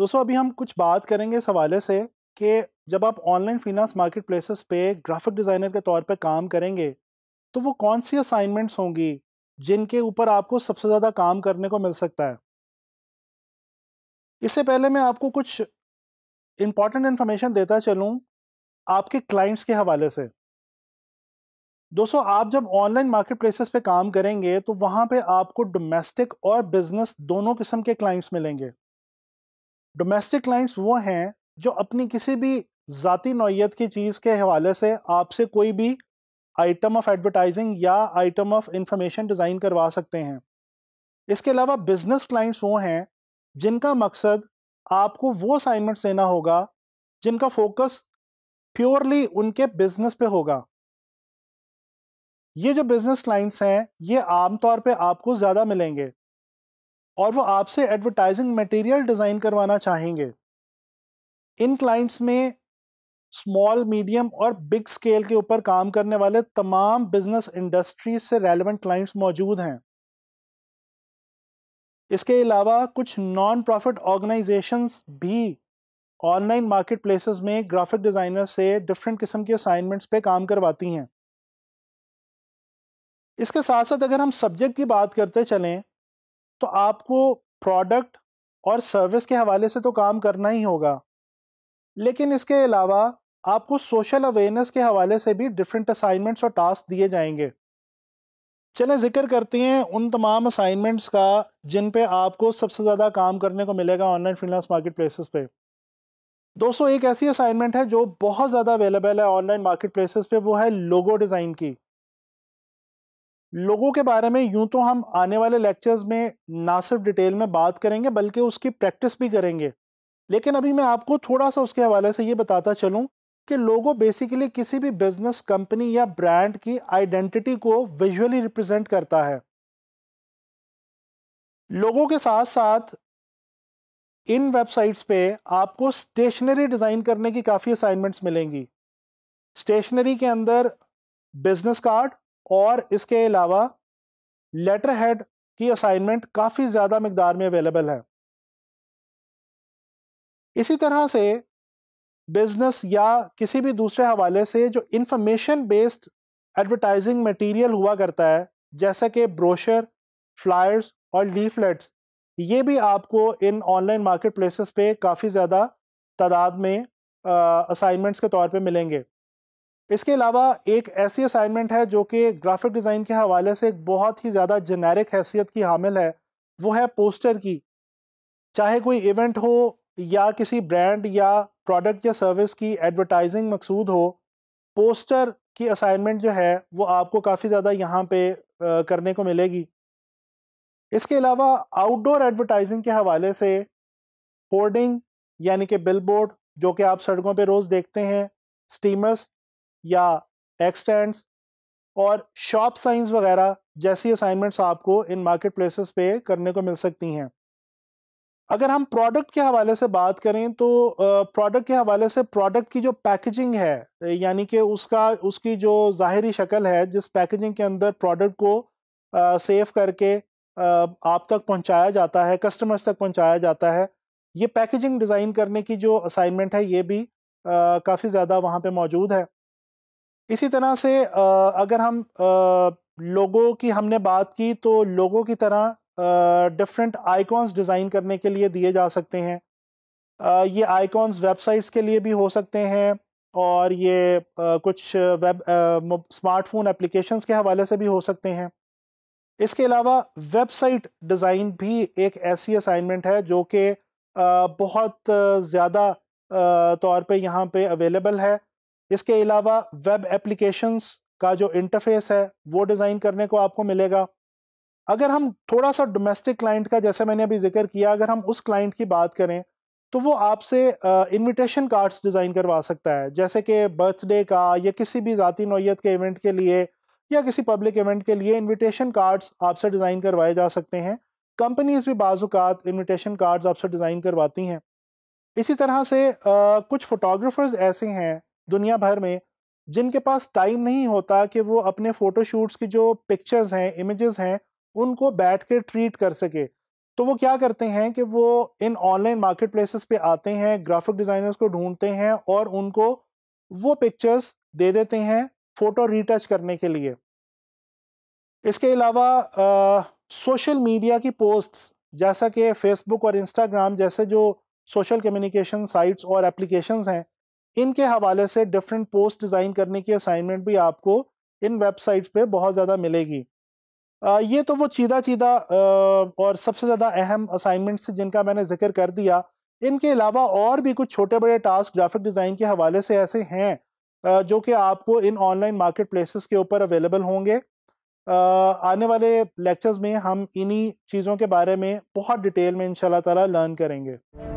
दोस्तों अभी हम कुछ बात करेंगे इस हवाले से कि जब आप ऑनलाइन फिनांस मार्केट प्लेसेस पे ग्राफिक डिज़ाइनर के तौर पे काम करेंगे तो वो कौन सी असाइनमेंट्स होंगी जिनके ऊपर आपको सबसे ज़्यादा काम करने को मिल सकता है इससे पहले मैं आपको कुछ इम्पॉर्टेंट इन्फॉर्मेशन देता चलूँ आपके क्लाइंट्स के हवाले से दोस्तों आप जब ऑनलाइन मार्केट प्लेसेस पे काम करेंगे तो वहाँ पे आपको डोमेस्टिक और बिजनेस दोनों किस्म के क्लाइंट्स मिलेंगे डोमेस्टिक क्लाइंट्स वो हैं जो अपनी किसी भी ज़ाती नौीयत की चीज़ के हवाले से आपसे कोई भी आइटम ऑफ एडवर्टाइजिंग या आइटम ऑफ इंफॉर्मेशन डिज़ाइन करवा सकते हैं इसके अलावा बिज़नेस क्लाइंट्स वो हैं जिनका मकसद आपको वो असाइनमेंट्स देना होगा जिनका फोकस प्योरली उनके बिज़नेस पे होगा ये जो बिज़नेस क्लाइंट्स हैं ये आमतौर पे आपको ज़्यादा मिलेंगे और वो आपसे एडवर्टाइजिंग मटेरियल डिज़ाइन करवाना चाहेंगे इन क्लाइंट्स में स्मॉल मीडियम और बिग स्केल के ऊपर काम करने वाले तमाम बिजनेस इंडस्ट्रीज से रेलेवेंट क्लाइंट्स मौजूद हैं इसके अलावा कुछ नॉन प्रॉफिट ऑर्गेनाइजेशंस भी ऑनलाइन मार्केट प्लेसेस में ग्राफिक डिज़ाइनर से डिफरेंट किस्म के असाइनमेंट्स पे काम करवाती हैं इसके साथ साथ अगर हम सब्जेक्ट की बात करते चलें तो आपको प्रोडक्ट और सर्विस के हवाले से तो काम करना ही होगा लेकिन इसके अलावा आपको सोशल अवेयरनेस के हवाले से भी डिफरेंट असाइनमेंट्स और टास्क दिए जाएंगे चलें जिक्र करते हैं उन तमाम असाइनमेंट्स का जिन पे आपको सबसे ज़्यादा काम करने को मिलेगा ऑनलाइन फ्रीलांस मार्केट प्लेसेस पे दोस्तों एक ऐसी असाइनमेंट है जो बहुत ज़्यादा अवेलेबल है ऑनलाइन मार्केट प्लेसेस पे वो है लोगो डिज़ाइन की लोगों के बारे में यूं तो हम आने वाले लेक्चर्स में ना सिर्फ डिटेल में बात करेंगे बल्कि उसकी प्रैक्टिस भी करेंगे लेकिन अभी मैं आपको थोड़ा सा उसके हवाले से ये बताता चलूँ कि लोगो बेसिकली किसी भी बिजनेस कंपनी या ब्रांड की आइडेंटिटी को विजुअली रिप्रेजेंट करता है लोगों के साथ साथ इन वेबसाइट्स पे आपको स्टेशनरी डिज़ाइन करने की काफ़ी असाइनमेंट्स मिलेंगी स्टेशनरी के अंदर बिजनेस कार्ड और इसके अलावा लेटर हेड की असाइनमेंट काफ़ी ज़्यादा मकदार में अवेलेबल है इसी तरह से बिज़नेस या किसी भी दूसरे हवाले से जो इंफॉर्मेशन बेस्ड एडवर्टाइजिंग मटेरियल हुआ करता है जैसे कि ब्रोशर फ्लायर्स और लीफलेट्स ये भी आपको इन ऑनलाइन मार्केट प्लेसेस पे काफ़ी ज़्यादा तादाद में असाइनमेंट्स के तौर पे मिलेंगे इसके अलावा एक ऐसी असाइनमेंट है जो कि ग्राफिक डिज़ाइन के हवाले से एक बहुत ही ज़्यादा जेनेरिक हैसियत की हामिल है वो है पोस्टर की चाहे कोई इवेंट हो या किसी ब्रांड या प्रोडक्ट या सर्विस की एडवर्टाइजिंग मकसूद हो पोस्टर की असाइनमेंट जो है वो आपको काफ़ी ज़्यादा यहाँ पे करने को मिलेगी इसके अलावा आउटडोर एडवर्टाइजिंग के हवाले से होर्डिंग यानी कि बिलबोर्ड जो कि आप सड़कों पे रोज़ देखते हैं स्टीमर्स या एक्सटेंड्स और शॉप साइंस वगैरह जैसी असाइनमेंट्स आपको इन मार्केट प्लेसेस पे करने को मिल सकती हैं अगर हम प्रोडक्ट के हवाले से बात करें तो प्रोडक्ट के हवाले से प्रोडक्ट की जो पैकेजिंग है यानी कि उसका उसकी जो ज़ाहरी शक्ल है जिस पैकेजिंग के अंदर प्रोडक्ट को सेव करके आप तक पहुंचाया जाता है कस्टमर्स तक पहुंचाया जाता है ये पैकेजिंग डिज़ाइन करने की जो असाइनमेंट है ये भी काफ़ी ज़्यादा वहाँ पर मौजूद है इसी तरह से अगर हम लोगों की हमने बात की तो लोगों की तरह डिफरेंट आइकॉन्स डिज़ाइन करने के लिए दिए जा सकते हैं ये आइकॉन्स वेबसाइट्स के लिए भी हो सकते हैं और ये कुछ वेब स्मार्टफोन एप्लीकेशंस के हवाले से भी हो सकते हैं इसके अलावा वेबसाइट डिज़ाइन भी एक ऐसी असाइनमेंट है जो कि बहुत ज़्यादा तौर पे यहाँ पे अवेलेबल है इसके अलावा वेब एप्लीकेशंस का जो इंटरफेस है वो डिज़ाइन करने को आपको मिलेगा अगर हम थोड़ा सा डोमेस्टिक क्लाइंट का जैसे मैंने अभी जिक्र किया अगर हम उस क्लाइंट की बात करें तो वो आपसे इनविटेशन कार्ड्स डिज़ाइन करवा सकता है जैसे कि बर्थडे का या किसी भी ज़ाती नोयत के इवेंट के लिए या किसी पब्लिक इवेंट के लिए इनविटेशन कार्ड्स आपसे डिज़ाइन करवाए जा सकते हैं कंपनीज़ भी बाज़ात इनविटेशन कार्ड्स आपसे डिज़ाइन करवाती हैं इसी तरह से आ, कुछ फ़ोटोग्राफ़र्स ऐसे हैं दुनिया भर में जिनके पास टाइम नहीं होता कि वो अपने फ़ोटोशूट्स की जो पिक्चर्स हैं इमेजेस हैं उनको बैठ के ट्रीट कर सके तो वो क्या करते हैं कि वो इन ऑनलाइन मार्केट प्लेसेस पे आते हैं ग्राफिक डिज़ाइनर्स को ढूंढते हैं और उनको वो पिक्चर्स दे देते हैं फ़ोटो रिटच करने के लिए इसके अलावा सोशल मीडिया की पोस्ट्स जैसा कि फेसबुक और इंस्टाग्राम जैसे जो सोशल कम्युनिकेशन साइट्स और एप्लीकेशंस हैं इनके हवाले से डिफरेंट पोस्ट डिज़ाइन करने की असाइनमेंट भी आपको इन वेबसाइट पे बहुत ज़्यादा मिलेगी आ, ये तो वो चीदा चीदा आ, और सबसे ज़्यादा अहम असाइनमेंट्स जिनका मैंने जिक्र कर दिया इनके अलावा और भी कुछ छोटे बड़े टास्क ग्राफिक डिज़ाइन के हवाले से ऐसे हैं आ, जो कि आपको इन ऑनलाइन मार्केट प्लेसेस के ऊपर अवेलेबल होंगे आने वाले लेक्चर्स में हम इन्हीं चीज़ों के बारे में बहुत डिटेल में इन ताला लर्न करेंगे